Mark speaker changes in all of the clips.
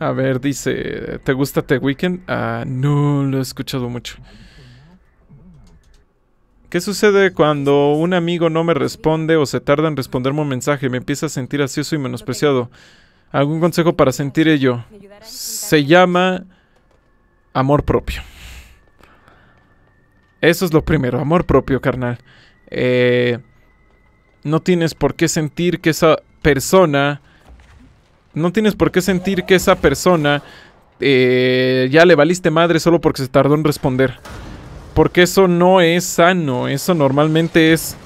Speaker 1: A ver, dice, ¿te gusta The Weekend? Ah, no, lo he escuchado mucho. ¿Qué sucede cuando un amigo no me responde o se tarda en responderme un mensaje? Me empieza a sentir ansioso y menospreciado. ¿Algún consejo para sentir ello? Se llama amor propio. Eso es lo primero, amor propio, carnal. Eh, no tienes por qué sentir que esa persona no tienes por qué sentir que esa persona eh, ya le valiste madre solo porque se tardó en responder. Porque eso no es sano, eso normalmente es...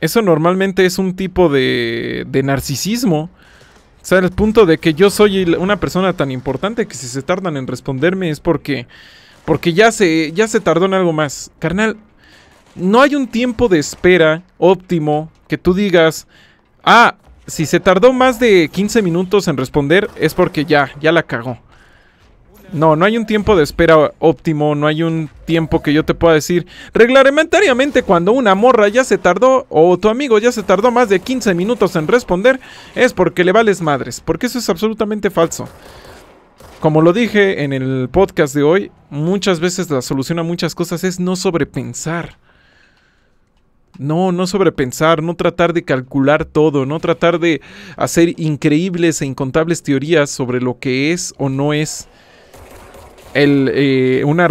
Speaker 1: Eso normalmente es un tipo de, de narcisismo. O sea, el punto de que yo soy una persona tan importante que si se tardan en responderme es porque... Porque ya se, ya se tardó en algo más. Carnal, no hay un tiempo de espera óptimo que tú digas, ah, si se tardó más de 15 minutos en responder es porque ya, ya la cagó. No, no hay un tiempo de espera óptimo, no hay un tiempo que yo te pueda decir. Reglamentariamente, cuando una morra ya se tardó o tu amigo ya se tardó más de 15 minutos en responder, es porque le vales madres, porque eso es absolutamente falso. Como lo dije en el podcast de hoy, muchas veces la solución a muchas cosas es no sobrepensar. No, no sobrepensar, no tratar de calcular todo, no tratar de hacer increíbles e incontables teorías sobre lo que es o no es eh, una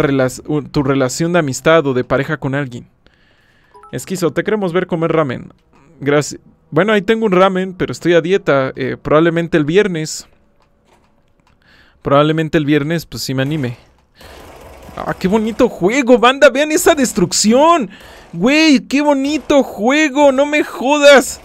Speaker 1: tu relación de amistad o de pareja con alguien. Esquizo, te queremos ver comer ramen. Gracias. Bueno, ahí tengo un ramen, pero estoy a dieta. Eh, probablemente el viernes. Probablemente el viernes, pues si me anime. Ah, qué bonito juego, banda! ¡Vean esa destrucción! ¡Güey, qué bonito juego! ¡No me jodas!